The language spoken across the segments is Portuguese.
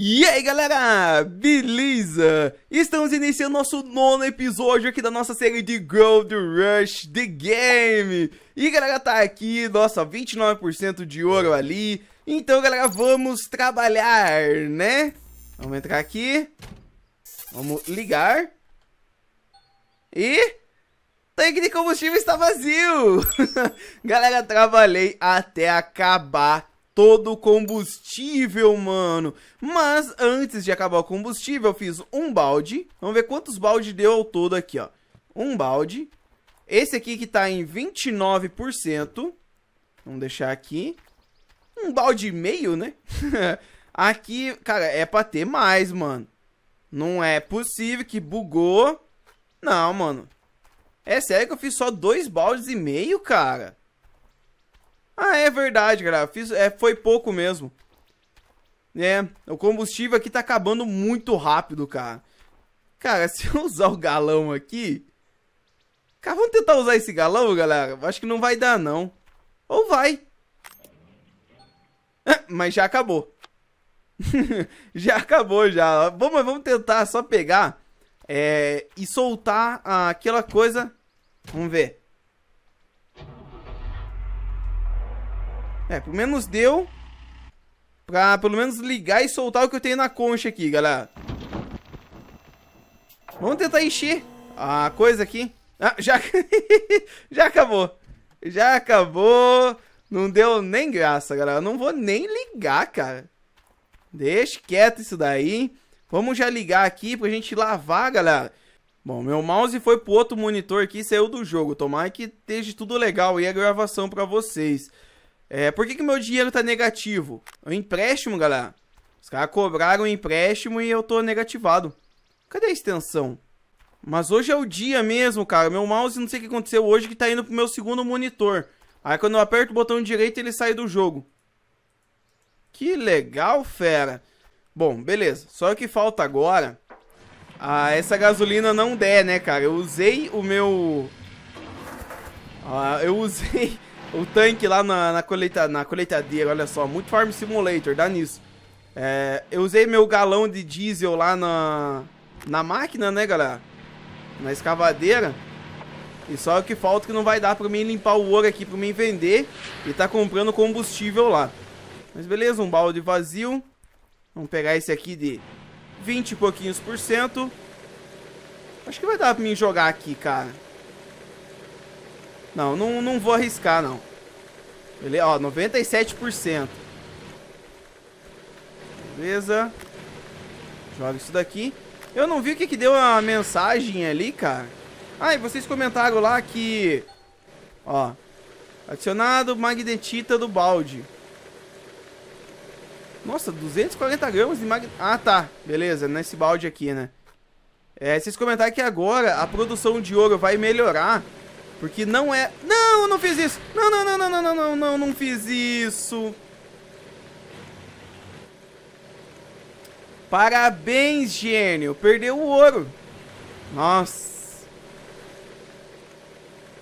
E aí galera, beleza? Estamos iniciando nosso nono episódio aqui da nossa série de Gold Rush The Game E galera, tá aqui, nossa, 29% de ouro ali Então galera, vamos trabalhar, né? Vamos entrar aqui Vamos ligar E... Tanque de combustível está vazio! galera, trabalhei até acabar todo o combustível, mano. Mas antes de acabar o combustível, eu fiz um balde. Vamos ver quantos balde deu ao todo aqui, ó. Um balde. Esse aqui que tá em 29%. Vamos deixar aqui. Um balde e meio, né? aqui, cara, é pra ter mais, mano. Não é possível que bugou. Não, mano. É sério que eu fiz só dois baldes e meio, cara? é verdade, cara. Fiz, é, foi pouco mesmo. É, o combustível aqui tá acabando muito rápido, cara. Cara, se eu usar o galão aqui... Cara, vamos tentar usar esse galão, galera? Acho que não vai dar, não. Ou vai. mas já acabou. já acabou, já. Vamos, vamos tentar só pegar é, e soltar aquela coisa. Vamos ver. É, pelo menos deu pra pelo menos ligar e soltar o que eu tenho na concha aqui, galera. Vamos tentar encher a coisa aqui. Ah, já, já acabou. Já acabou. Não deu nem graça, galera. Eu não vou nem ligar, cara. Deixa quieto isso daí. Vamos já ligar aqui pra gente lavar, galera. Bom, meu mouse foi pro outro monitor aqui e saiu do jogo. Tomara que esteja tudo legal aí a gravação pra vocês. É, por que, que meu dinheiro tá negativo? É um empréstimo, galera. Os caras cobraram um empréstimo e eu tô negativado. Cadê a extensão? Mas hoje é o dia mesmo, cara. Meu mouse, não sei o que aconteceu hoje, que tá indo pro meu segundo monitor. Aí quando eu aperto o botão direito, ele sai do jogo. Que legal, fera. Bom, beleza. Só que falta agora... Ah, essa gasolina não der, né, cara? Eu usei o meu... Ah, eu usei o tanque lá na, na, coleta, na coletadeira, olha só, muito Farm Simulator, dá nisso. É, eu usei meu galão de diesel lá na, na máquina, né, galera? Na escavadeira. E só o que falta que não vai dar pra mim limpar o ouro aqui, pra mim vender. E tá comprando combustível lá. Mas beleza, um balde vazio. Vamos pegar esse aqui de 20 e pouquinhos por cento. Acho que vai dar pra mim jogar aqui, cara. Não, não, não vou arriscar, não. Beleza? Ó, 97%. Beleza. Joga isso daqui. Eu não vi o que, que deu a mensagem ali, cara. Ah, e vocês comentaram lá que... Ó. Adicionado magnetita do balde. Nossa, 240 gramas de mag... Ah, tá. Beleza, nesse balde aqui, né? É, vocês comentaram que agora a produção de ouro vai melhorar porque não é... Não, eu não fiz isso! Não, não, não, não, não, não, não, não, não fiz isso! Parabéns, gênio! Perdeu o ouro! Nossa!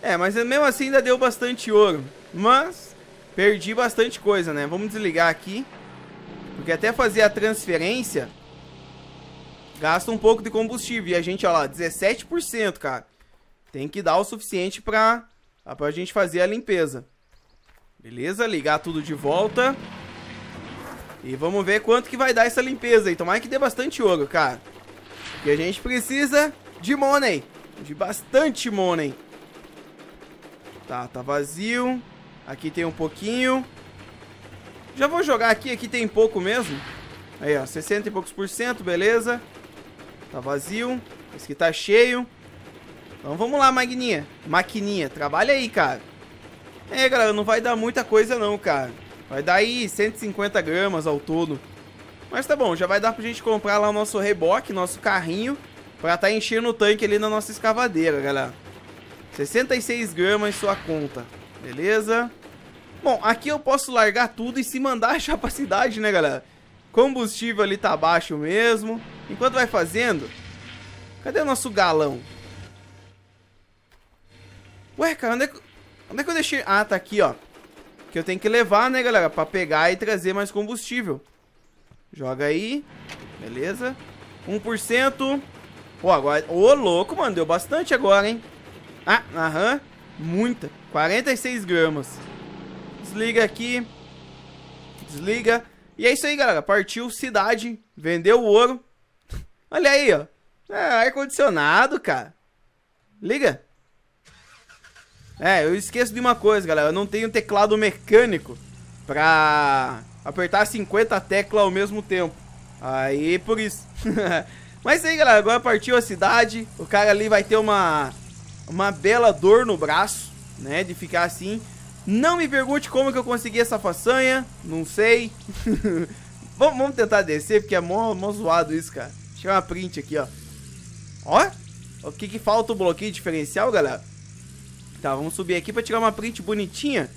É, mas mesmo assim ainda deu bastante ouro. Mas, perdi bastante coisa, né? Vamos desligar aqui. Porque até fazer a transferência, gasta um pouco de combustível. E a gente, olha lá, 17%, cara. Tem que dar o suficiente pra, ah, pra gente fazer a limpeza. Beleza, ligar tudo de volta. E vamos ver quanto que vai dar essa limpeza aí. Tomara que dê bastante ouro, cara. Porque a gente precisa de money. De bastante money. Tá, tá vazio. Aqui tem um pouquinho. Já vou jogar aqui, aqui tem pouco mesmo. Aí, ó, 60 e poucos por cento, beleza. Tá vazio. Esse aqui tá cheio. Então vamos lá, Magninha. Maquininha, trabalha aí, cara. É, galera, não vai dar muita coisa não, cara. Vai dar aí 150 gramas ao todo. Mas tá bom, já vai dar pra gente comprar lá o nosso reboque, nosso carrinho, pra tá enchendo o tanque ali na nossa escavadeira, galera. 66 gramas em sua conta, beleza? Bom, aqui eu posso largar tudo e se mandar achar pra cidade, né, galera? Combustível ali tá baixo mesmo. Enquanto vai fazendo... Cadê o nosso galão? Ué, cara, onde é que, onde é que eu deixei? Ah, tá aqui, ó. Que eu tenho que levar, né, galera? Pra pegar e trazer mais combustível. Joga aí. Beleza. 1%. Pô, agora... Ô, louco, mano. Deu bastante agora, hein? Ah, aham. Muita. 46 gramas. Desliga aqui. Desliga. E é isso aí, galera. Partiu cidade. Vendeu o ouro. Olha aí, ó. É, ar-condicionado, cara. Liga. É, eu esqueço de uma coisa, galera. Eu não tenho teclado mecânico pra apertar 50 teclas ao mesmo tempo. Aí, por isso. Mas é aí, galera, agora partiu a cidade. O cara ali vai ter uma, uma bela dor no braço, né? De ficar assim. Não me pergunte como que eu consegui essa façanha. Não sei. vamos, tentar descer, porque é mó, mó zoado isso, cara. Deixa eu uma print aqui, ó. Ó, o que que falta o bloqueio diferencial, galera? tá? Vamos subir aqui pra tirar uma print bonitinha.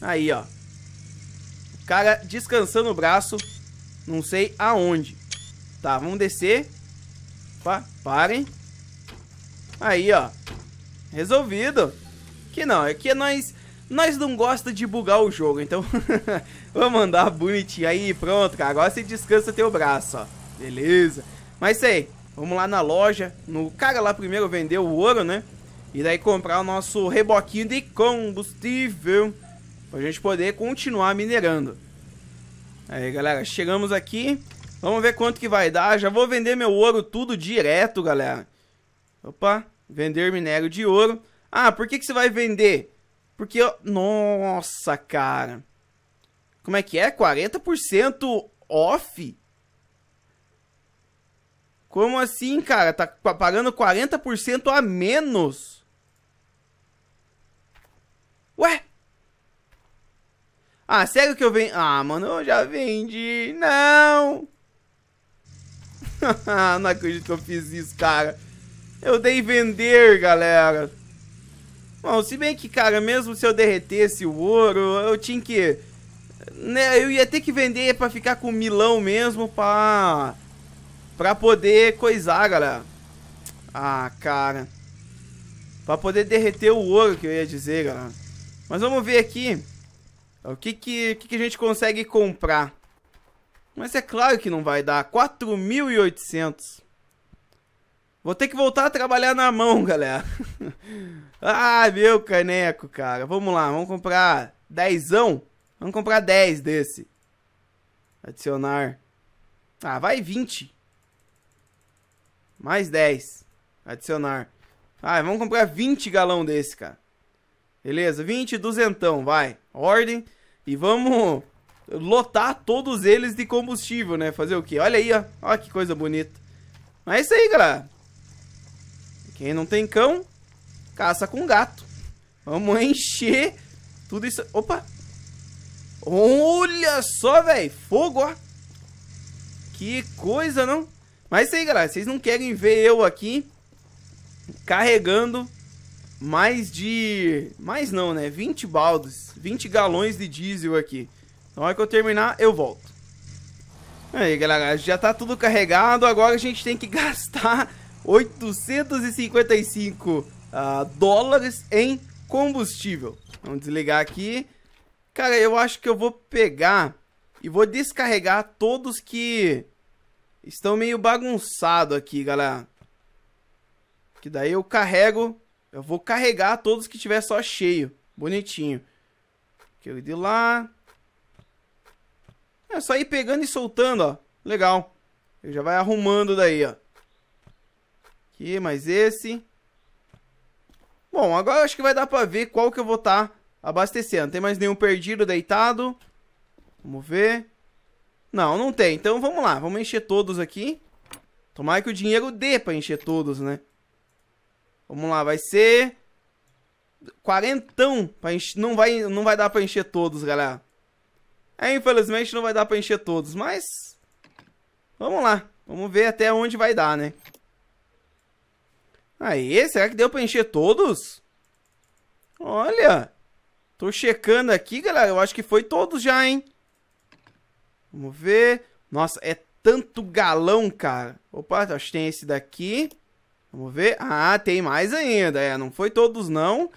Aí, ó. O cara descansando o braço. Não sei aonde. Tá, vamos descer. Opa, parem. Aí, ó. Resolvido. Que não, é que nós... Nós não gosta de bugar o jogo, então... vamos andar bonitinho aí, pronto, cara. Agora você descansa teu braço, ó. Beleza. Mas sei, vamos lá na loja. No cara lá primeiro vendeu o ouro, né? E daí comprar o nosso reboquinho de combustível. Pra gente poder continuar minerando. Aí, galera, chegamos aqui. Vamos ver quanto que vai dar. Já vou vender meu ouro tudo direto, galera. Opa, vender minério de ouro. Ah, por que, que você vai vender? Porque eu... Nossa, cara. Como é que é? 40% off? Como assim, cara? Tá pagando 40% a menos? Ué? Ah, sério que eu vendi? Ah, mano, eu já vendi. Não! não acredito que eu fiz isso, cara. Eu dei vender, galera. Bom, se bem que, cara, mesmo se eu derretesse o ouro, eu tinha que... Né, eu ia ter que vender pra ficar com milão mesmo pra... Pra poder coisar, galera. Ah, cara. Pra poder derreter o ouro, que eu ia dizer, galera. Mas vamos ver aqui o que, que, que, que a gente consegue comprar. Mas é claro que não vai dar. 4.800. Vou ter que voltar a trabalhar na mão, galera. ah, meu caneco, cara. Vamos lá, vamos comprar dezão. Vamos comprar 10 desse. Adicionar. Ah, vai 20. Mais 10. Adicionar. Ah, vamos comprar 20 galão desse, cara. Beleza, 20 duzentão, vai. Ordem. E vamos lotar todos eles de combustível, né? Fazer o quê? Olha aí, ó. Olha que coisa bonita. Mas é isso aí, galera. Quem não tem cão, caça com gato. Vamos encher tudo isso. Opa! Olha só, velho. Fogo, ó. Que coisa, não? Mas é isso aí, galera. Vocês não querem ver eu aqui carregando mais de. Mais não, né? 20 baldes, 20 galões de diesel aqui. Na hora que eu terminar, eu volto. Aí, galera, já tá tudo carregado. Agora a gente tem que gastar 855 uh, ah, dólares em combustível. Vamos desligar aqui. Cara, eu acho que eu vou pegar e vou descarregar todos que estão meio bagunçado aqui, galera. Que daí eu carrego eu vou carregar todos que tiver só cheio. Bonitinho. Que eu de lá. É só ir pegando e soltando, ó. Legal. Eu já vai arrumando daí, ó. Aqui, mais esse. Bom, agora acho que vai dar pra ver qual que eu vou estar tá abastecendo. tem mais nenhum perdido, deitado. Vamos ver. Não, não tem. Então vamos lá. Vamos encher todos aqui. Tomara que o dinheiro dê pra encher todos, né? Vamos lá, vai ser quarentão. Pra encher, não, vai, não vai dar pra encher todos, galera. É, infelizmente não vai dar pra encher todos, mas... Vamos lá. Vamos ver até onde vai dar, né? Aí, será que deu pra encher todos? Olha! Tô checando aqui, galera. Eu acho que foi todos já, hein? Vamos ver. Nossa, é tanto galão, cara. Opa, acho que tem esse daqui. Vamos ver. Ah, tem mais ainda. É, não foi todos não.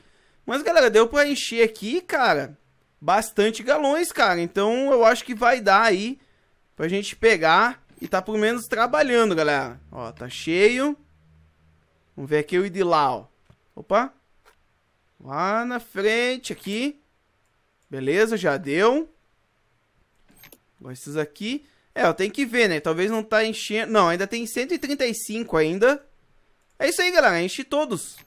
Mas, galera, deu pra encher aqui, cara, bastante galões, cara. Então, eu acho que vai dar aí pra gente pegar e tá pelo menos trabalhando, galera. Ó, tá cheio. Vamos ver aqui o de lá, ó. Opa. Lá na frente, aqui. Beleza, já deu. Agora esses aqui. É, eu tenho que ver, né? Talvez não tá enchendo... Não, ainda tem 135 ainda. É isso aí, galera. Enche todos.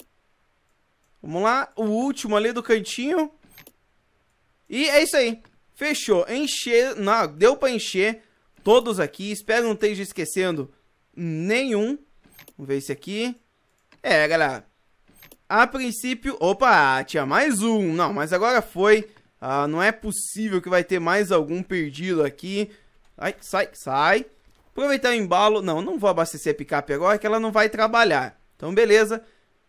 Vamos lá. O último ali do cantinho. E é isso aí. Fechou. Encher. Não, deu pra encher todos aqui. Espero não esteja esquecendo nenhum. Vamos ver esse aqui. É, galera. A princípio... Opa, tinha mais um. Não, mas agora foi. Ah, não é possível que vai ter mais algum perdido aqui. Ai, sai, sai. Aproveitar o embalo. Não, não vou abastecer a picape agora, que ela não vai trabalhar. Então, beleza.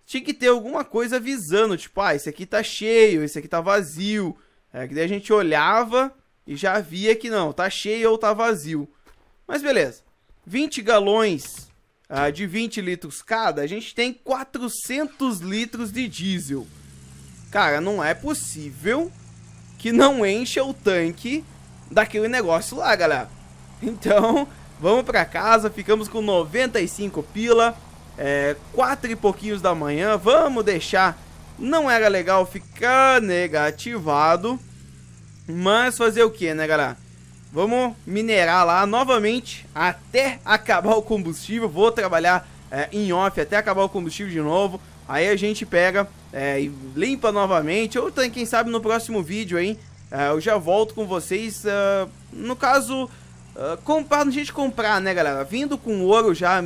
Tinha que ter alguma coisa avisando, tipo, ah, esse aqui tá cheio, esse aqui tá vazio. É, que daí a gente olhava e já via que não, tá cheio ou tá vazio. Mas beleza. 20 galões ah, de 20 litros cada, a gente tem 400 litros de diesel. Cara, não é possível que não encha o tanque daquele negócio lá, galera. Então, vamos para casa, ficamos com 95 pila é, quatro e pouquinhos da manhã, vamos deixar. Não era legal ficar negativado, mas fazer o que, né, galera? Vamos minerar lá novamente até acabar o combustível. Vou trabalhar é, em off até acabar o combustível de novo. Aí a gente pega é, e limpa novamente. Ou quem sabe no próximo vídeo, hein? É, eu já volto com vocês. Uh, no caso, ah, comprar, a gente comprar, né, galera? Vindo com ouro já ah,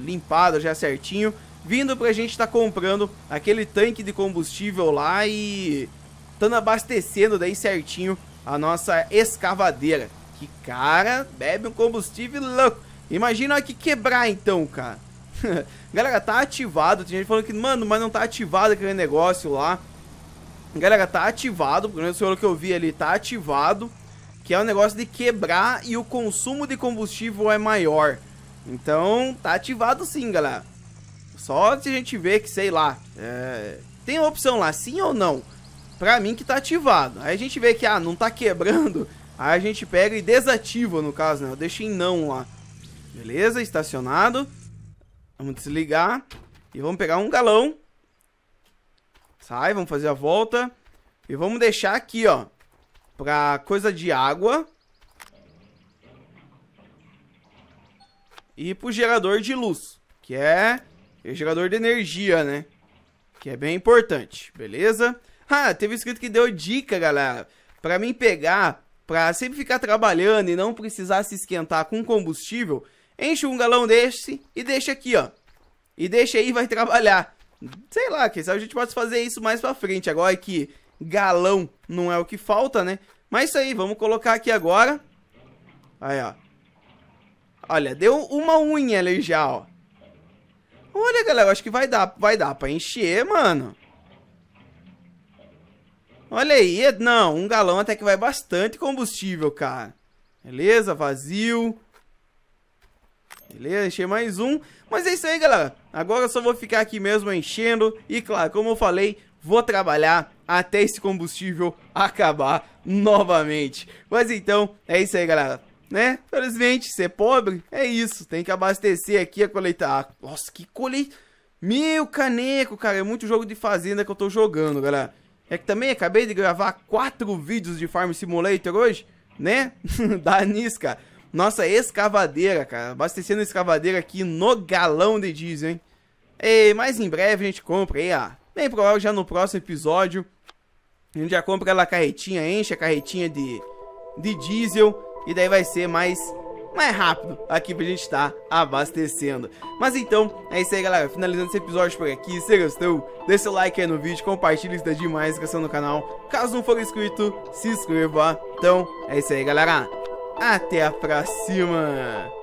limpado, já certinho. Vindo pra gente estar tá comprando aquele tanque de combustível lá e... Estando abastecendo daí certinho a nossa escavadeira. Que cara, bebe um combustível louco. Imagina que quebrar então, cara. Galera, tá ativado. Tem gente falando que, mano, mas não tá ativado aquele negócio lá. Galera, tá ativado. Pelo menos o que eu vi ali, tá ativado que é o negócio de quebrar e o consumo de combustível é maior. Então, tá ativado sim, galera. Só se a gente ver que, sei lá, é... tem a opção lá, sim ou não. Pra mim que tá ativado. Aí a gente vê que, ah, não tá quebrando. Aí a gente pega e desativa, no caso, né? Eu deixei não lá. Beleza, estacionado. Vamos desligar. E vamos pegar um galão. Sai, vamos fazer a volta. E vamos deixar aqui, ó pra coisa de água. E pro gerador de luz, que é o gerador de energia, né? Que é bem importante, beleza? Ah, teve escrito que deu dica, galera, pra mim pegar, pra sempre ficar trabalhando e não precisar se esquentar com combustível, enche um galão desse e deixa aqui, ó. E deixa aí e vai trabalhar. Sei lá, quem sabe a gente pode fazer isso mais pra frente. Agora é que galão não é o que falta, né? Mas isso aí, vamos colocar aqui agora. Aí, ó. Olha, deu uma unha ali já, ó. Olha, galera, acho que vai dar, vai dar pra encher, mano. Olha aí, é, não, um galão até que vai bastante combustível, cara. Beleza, vazio. Beleza, encher mais um. Mas é isso aí, galera. Agora eu só vou ficar aqui mesmo enchendo. E claro, como eu falei, vou trabalhar até esse combustível acabar novamente. Mas então, é isso aí, galera. Né? Felizmente, ser pobre é isso. Tem que abastecer aqui a colheita. Ah, nossa, que colei Meu caneco, cara. É muito jogo de fazenda que eu tô jogando, galera. É que também acabei de gravar quatro vídeos de Farm Simulator hoje, né? da nisso, cara. Nossa escavadeira, cara. Abastecendo a escavadeira aqui no galão de diesel, hein? E mais em breve a gente compra aí a ah. Bem provável já no próximo episódio. A gente já compra aquela carretinha, enche a carretinha de, de diesel. E daí vai ser mais mais rápido aqui pra gente estar tá abastecendo. Mas então, é isso aí, galera. Finalizando esse episódio por aqui. Se gostou, deixa o like aí no vídeo, compartilha isso demais, inscreva no canal. Caso não for inscrito, se inscreva. Então, é isso aí, galera. Até a próxima!